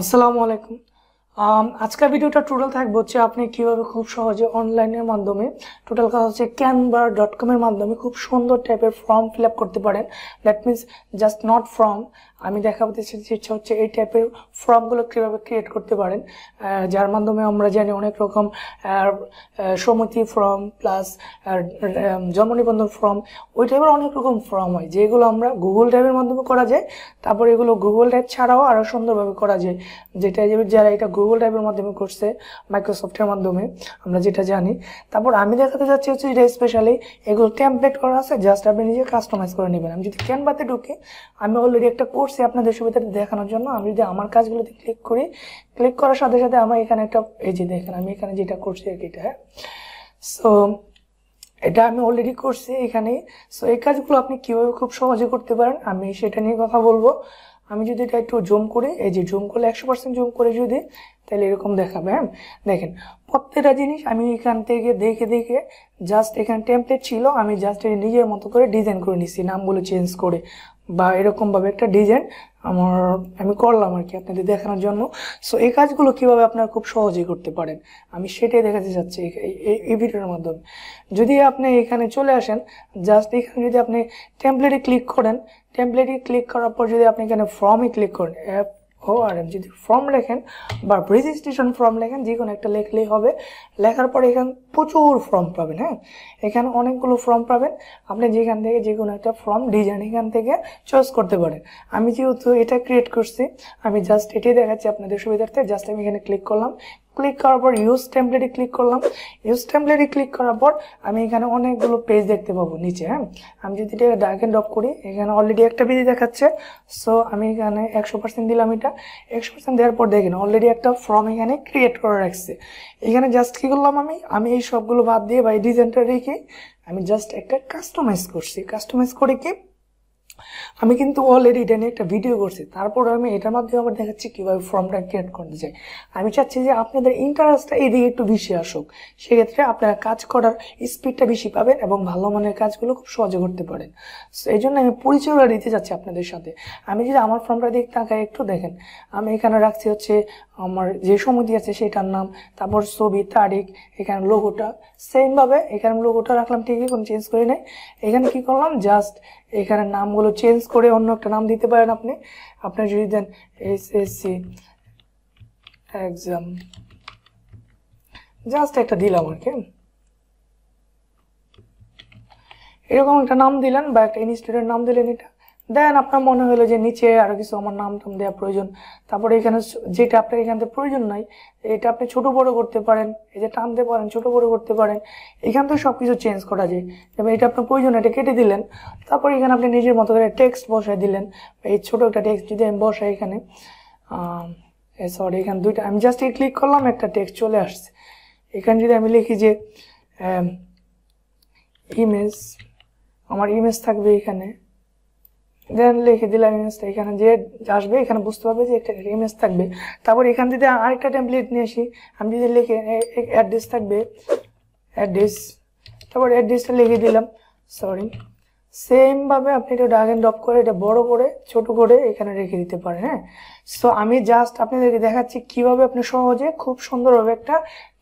আসসালামু আলাইকুম আজকের ভিডিওটা টোটাল থাকবে হচ্ছে আপনি কিভাবে খুব সহজে অনলাইনের মাধ্যমে টোটাল কাজ হচ্ছে ক্যানভা ডট কমের মাধ্যমে খুব সুন্দর টাইপের ফর্ম ফিল করতে পারেন that means just not form আমি দেখাতে ইচ্ছা হচ্ছে এই টাইপের ফর্মগুলো কীভাবে ক্রিয়েট করতে পারেন যার মাধ্যমে আমরা জানি অনেক রকম সমিতি ফর্ম প্লাস জন্ম নিবন্ধন ফর্ম ওই টাইপের অনেক রকম ফর্ম হয় যেগুলো আমরা গুগল ড্রাইভের মাধ্যমে করা যায় তারপর এগুলো গুগল ড্রাইভ ছাড়াও আরও সুন্দরভাবে করা যায় যেটা যারা এটা গুগল ড্রাইভের মাধ্যমে করছে মাইক্রোসফটের মাধ্যমে আমরা যেটা জানি তারপর আমি দেখাতে যাচ্ছি হচ্ছে এটা স্পেশালি এগুলো ট্যাম্পলেট করা আছে জাস্ট আপনি নিজে কাস্টমাইজ করে নেবেন আমি যদি ক্যানভাতে ঢুকে আমি অলরেডি একটা কোর্স করছি আপনাদের সুবিধাটা দেখানোর জন্য আমি যদি আমার কাজগুলোতে ক্লিক করি ক্লিক করার সাথে সাথে আমার এখানে একটা এই যে দেখেন আমি এখানে যেটা করছি আর কি এটা হ্যাঁ সো এটা আমি অলরেডি করছি এখানে সো এই কাজগুলো আপনি কীভাবে খুব সহজে করতে পারেন আমি সেটা নিয়ে কথা বলবো আমি যদি এটা একটু জুম করে এই যে জুম করলে একশো পার্সেন্ট জুম করে যদি তাহলে এরকম দেখাবে হ্যাঁ দেখেন প্রত্যেকটা জিনিস আমি এখান থেকে দেখে দেখে জাস্ট এখানে টেমপ্লেট ছিল আমি জাস্ট নিজের মতো করে ডিজাইন করে নিছি নামগুলো চেঞ্জ করে বা এরকমভাবে একটা ডিজাইন আমার আমি করলাম আর কি আপনাদের দেখানোর জন্য সো এই কাজগুলো কিভাবে আপনারা খুব সহজেই করতে পারেন আমি সেটাই দেখাতে চাচ্ছি এই ভিডিওর মাধ্যমে যদি আপনি এখানে চলে আসেন জাস্ট এখানে যদি আপনি টেম্পলেটে ক্লিক করেন টেম্পলেটে ক্লিক করার পর যদি আপনি এখানে ফর্মে ক্লিক করেন অ্যাপ ও আর এম যদি ফর্ম লেখেন বা রেজিস্ট্রেশন ফর্ম লেখেন যে কোনো একটা লেখলেই হবে লেখার পরে এখান প্রচুর ফর্ম পাবেন হ্যাঁ এখানে অনেকগুলো ফর্ম পাবেন আপনি যেখান থেকে যে কোনো একটা ফর্ম ডিজাইন এখান থেকে চয়েস করতে পারেন আমি যেহেতু এটা ক্রিয়েট করছি আমি জাস্ট এটাই দেখাচ্ছি আপনাদের সুবিধার্থে জাস্ট আমি এখানে ক্লিক করলাম ক্লিক করার পর ইউজ টেম্পলেটে ক্লিক করলাম ইউজ টেম্পলেটে ক্লিক করার পর আমি এখানে অনেকগুলো পেজ দেখতে পাবো নিচে হ্যাঁ আমি যদি এটা ডাক অ্যান্ড ড্রপ করি এখানে অলরেডি একটা পেজে দেখাচ্ছে সো আমি এখানে একশো পার্সেন্ট দিলাম এটা একশো পার্সেন্ট দেওয়ার পর দেখেন অলরেডি একটা ফর্ম এখানে ক্রিয়েট করে রাখছে এখানে জাস্ট কী করলাম আমি আমি এই সবগুলো বাদ দিয়ে বা এই ডিজাইনটা রেখে আমি জাস্ট একটা কাস্টমাইজ করছি কাস্টমাইজ করে কি আমি কিন্তু অলরেডি এটা নিয়ে একটা ভিডিও করছি তারপর আমি এটার মাধ্যমে আবার দেখাচ্ছি কীভাবে ফর্মটা ক্রিয়েট করতে চাই আমি চাচ্ছি যে আপনাদের ইন্টারেস্টটা এদিকে একটু বেশি আসুক সেক্ষেত্রে আপনারা কাজ করার স্পিডটা বেশি পাবেন এবং ভালো মানের কাজগুলো খুব সহজে করতে পারেন এই জন্য আমি পরিচয়টা দিতে চাচ্ছি আপনাদের সাথে আমি যদি আমার ফর্মটা দিক তাকায় একটু দেখেন আমি এখানে রাখছি হচ্ছে আমার যে সমিতি আছে সেটার নাম তারপর ছবি তারিখ এখানে লোগোটা সেমভাবে এখানে লোগোটা রাখলাম ঠিকই কোনো চেঞ্জ করে নাই এখানে কি করলাম জাস্ট এখানে নামগুলো চেঞ্জ করে অন্য একটা নাম দিতে পারেন আপনি আপনি যদি দেন এসএসসি এক্সাম জাস্ট একটা দিলাম আর কি এরকম একটা নাম দিলেন বা একটা ইনস্টিটিউটের নাম দিলেন এটা দেন আপনার মনে হলো যে নিচে আরও কিছু আমার নাম টাম দেওয়া প্রয়োজন তারপরে এখানে যেটা আপনার এখান থেকে প্রয়োজন নাই এটা আপনি ছোট বড় করতে পারেন এই যে টানতে পারেন ছোট বড় করতে পারেন এখান থেকে সব কিছু চেঞ্জ করা যায় যেমন এটা আপনার প্রয়োজন এটা কেটে দিলেন তারপর এখানে আপনি নিজের মতো করে টেক্সট বসাই দিলেন এই ছোট একটা টেক্সট যদি আমি বসাই এখানে সরি এখানে দুইটা আমি জাস্ট এই ক্লিক করলাম একটা টেক্সট চলে আসছে এখানে যদি আমি লিখি যে ইমেজ আমার ইমেজ থাকবে এখানে দেন লিখে দিলাম ইমেজটা এখানে যে আসবে এখানে বুঝতে পারবে যে একটা ইমেজ থাকবে তারপর এখান থেকে আরেকটা টেমপ্লেট নিয়ে আসি আমি যদি লিখে অ্যাড্রেস থাকবে অ্যাড্রেস তারপর অ্যাড্রেসটা লিখে দিলাম সরি সেমভাবে আপনি এটা ড্রাগ এন্ড ড্রপ করে এটা বড় করে ছোট করে এখানে রেখে দিতে পারেন হ্যাঁ সো আমি জাস্ট আপনাদেরকে দেখাচ্ছি কিভাবে আপনি সহজে খুব সুন্দরভাবে একটা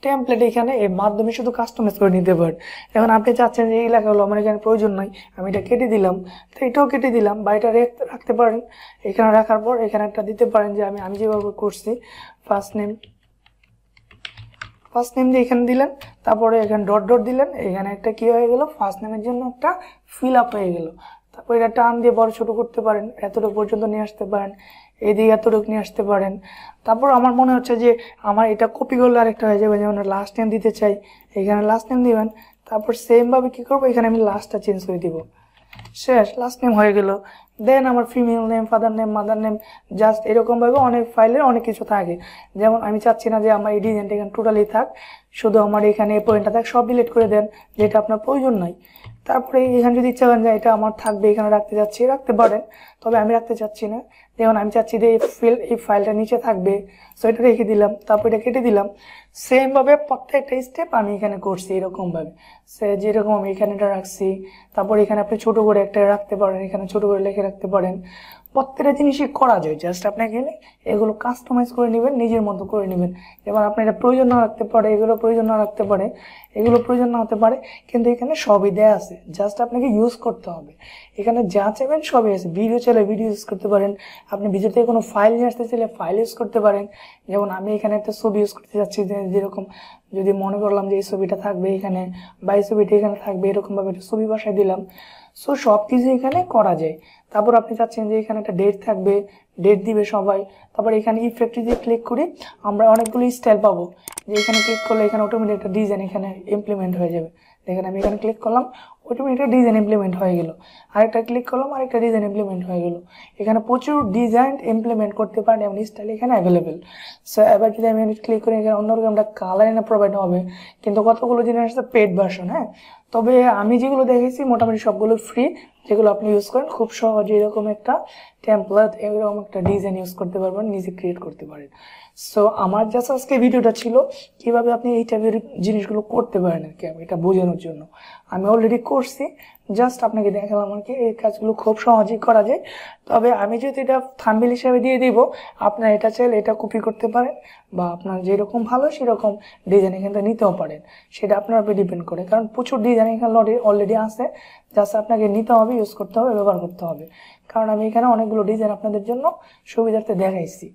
টেমপ্লেট এখানে এর মাধ্যমে শুধু কাস্টমাইজ করে নিতে পারেন এখন আপনি চাচ্ছেন যে এই লেখাগুলো আমার এখানে প্রয়োজন নাই আমি এটা কেটে দিলাম তো এটাও কেটে দিলাম বা এটা রাখতে পারেন এখানে রাখার পর এখানে একটা দিতে পারেন যে আমি আমি যেভাবে করছি ফার্স্ট নেম ফার্স্ট নেম দিয়ে এখানে দিলেন তারপরে এখানে ডট ডট দিলেন এখানে একটা কি হয়ে গেল ফার্স্ট নেমের জন্য একটা ফিল আপ হয়ে গেল তারপর এটা টান দিয়ে বড় ছোট করতে পারেন এতটুকু পর্যন্ত নিয়ে আসতে পারেন এদিকে এতটুকু নিয়ে আসতে পারেন তারপর আমার মনে হচ্ছে যে আমার এটা কপি করলে আরেকটা হয়ে যাবে যেমন লাস্ট নেম দিতে চাই এখানে লাস্ট নেম দিবেন তারপর সেমভাবে কী করবো এখানে আমি লাস্টটা চেঞ্জ করে দিব শেষ লাস্ট নেম হয়ে গেল দেন আমার female name father name mother name just এরকমভাবে অনেক ফাইলের অনেক কিছু থাকে যেমন আমি চাচ্ছি না যে আমার এই ডিজাইনটা এখানে টোটালি থাক শুধু আমার এখানে পয়েন্টটা থাক সব ডিলিট করে দেন যেটা আপনার প্রয়োজন নাই তারপরে এখানে যদি ইচ্ছা করেন যে এটা আমার থাকবে এখানে রাখতে চাচ্ছি রাখতে পারেন তবে আমি রাখতে চাচ্ছি না যেমন আমি চাচ্ছি যে এই ফিল এই ফাইলটা নিচে থাকবে সো এটা রেখে দিলাম তারপর এটা কেটে দিলাম সেমভাবে প্রত্যেকটা স্টেপ আমি এখানে করছি এরকমভাবে সে যেরকম আমি এখানে এটা রাখছি তারপর এখানে আপনি ছোটো করে একটা রাখতে পারেন এখানে ছোটো করে লেখে রাখতে পারেন প্রত্যেকটা জিনিসই করা যায় জাস্ট আপনাকে এনে এগুলো কাস্টমাইজ করে নেবেন নিজের মতো করে নেবেন এবার আপনি এটা প্রয়োজন না রাখতে পারে এগুলো প্রয়োজন না রাখতে পারে এগুলো প্রয়োজন না হতে পারে কিন্তু এখানে সবই দেয়া আছে জাস্ট আপনাকে ইউজ করতে হবে এখানে যা চাইবেন সবই আছে ভিডিও চাইলে ভিডিও ইউজ করতে পারেন আপনি ভিডিও থেকে কোনো ফাইল নিয়ে আসতে চাইলে ফাইল ইউজ করতে পারেন যেমন আমি এখানে একটা ছবি ইউজ করতে যাচ্ছি যেরকম যদি মনে করলাম যে এই ছবিটা থাকবে এখানে বা এই ছবিটা এখানে থাকবে এরকমভাবে একটা ছবি বাসায় দিলাম সো সব কিছু এখানে করা যায় তারপর আপনি চাচ্ছেন যে এখানে একটা ডেট থাকবে ডেট দিবে সবাই তারপর এখানে ইফেক্টে দিয়ে ক্লিক করে আমরা অনেকগুলো স্টাইল পাবো যে এখানে ক্লিক করলে এখানে অটোমেটিক একটা ডিজাইন এখানে ইমপ্লিমেন্ট হয়ে যাবে এখানে আমি এখানে ক্লিক করলাম অটোমেটিকটা ডিজাইন ইমপ্লিমেন্ট হয়ে গেল আরেকটা ক্লিক করলাম আরেকটা ডিজাইন ইমপ্লিমেন্ট হয়ে গেল এখানে প্রচুর ডিজাইন ইমপ্লিমেন্ট করতে পারেন এমন স্টাইল এখানে অ্যাভেলেবেল সো এবার যদি আমি ক্লিক করি এখানে অন্য রকম একটা কালার এনে প্রোভাইড হবে কিন্তু কতগুলো জিনিস আছে পেড ভার্সন হ্যাঁ তবে আমি যেগুলো দেখেছি মোটামুটি সবগুলো ফ্রি যেগুলো আপনি ইউজ করেন খুব সহজে এরকম একটা টেম্পলেট এরকম একটা ডিজাইন ইউজ করতে পারবেন নিজে ক্রিয়েট করতে পারেন সো আমার জাস্ট আজকে ভিডিওটা ছিল কীভাবে আপনি এই টাইপের জিনিসগুলো করতে পারেন আর কি আমি এটা বোঝানোর জন্য আমি অলরেডি করছি জাস্ট আপনাকে দেখালাম আর কি এই কাজগুলো খুব সহজেই করা যায় তবে আমি যদি এটা থাম্বিল হিসাবে দিয়ে দিব আপনার এটা চাইলে এটা কপি করতে পারেন বা আপনার যেরকম ভালো সেরকম ডিজাইন এখান থেকে নিতেও পারেন সেটা আপনার উপরে ডিপেন্ড করে কারণ প্রচুর ডিজাইন এখানে অলরেডি আছে জাস্ট আপনাকে নিতে হবে ইউজ করতে হবে ব্যবহার করতে হবে কারণ আমি এখানে অনেকগুলো ডিজাইন আপনাদের জন্য সুবিধার্থে দেখাইছি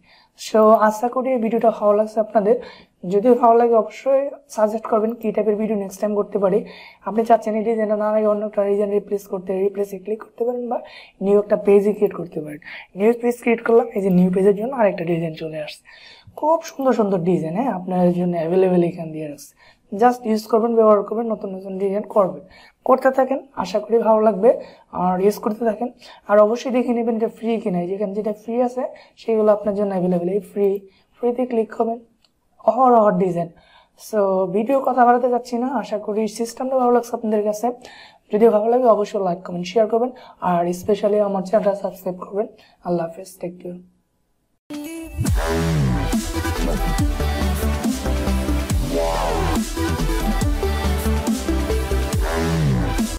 সো আশা করি ভিডিওটা ভালো লাগছে আপনাদের যদি ভালো লাগে অবশ্যই সাজেস্ট করবেন কী টাইপের ভিডিও নেক্সট টাইম করতে পারি আপনি চাচ্ছেন এই ডিজাইনটা না লাগে অন্য একটা ডিজাইন রিপ্লেস করতে রিপ্লেসে ক্লিক করতে পারেন বা নিউ একটা পেজে ক্রিয়েট করতে পারেন নিউ পেজ ক্রিয়েট করলাম এই যে নিউ পেজের জন্য আরেকটা ডিজাইন চলে আসছে খুব সুন্দর সুন্দর ডিজাইন হ্যাঁ আপনার জন্য অ্যাভেলেবেল এখান দিয়ে রাখছে জাস্ট ইউজ করবেন ব্যবহার করবেন নতুন নতুন ডিজাইন করবেন করতে থাকেন আশা করি ভালো লাগবে আর ইউজ করতে থাকেন আর অবশ্যই দেখে নেবেন এটা ফ্রি কিনা যেখানে যেটা ফ্রি আছে সেগুলো আপনার জন্য অ্যাভেলেবেল এই ফ্রি ফ্রিতে ক্লিক করবেন অহর অহর ডিজাইন সো ভিডিও কথা বাড়াতে যাচ্ছি না আশা করি সিস্টেমটা ভালো লাগছে আপনাদের কাছে যদি ভালো লাগে অবশ্যই লাইক কমেন্ট শেয়ার করবেন আর স্পেশালি আমার চ্যানেলটা সাবস্ক্রাইব করবেন আল্লাহ হাফেজ থ্যাংক ইউ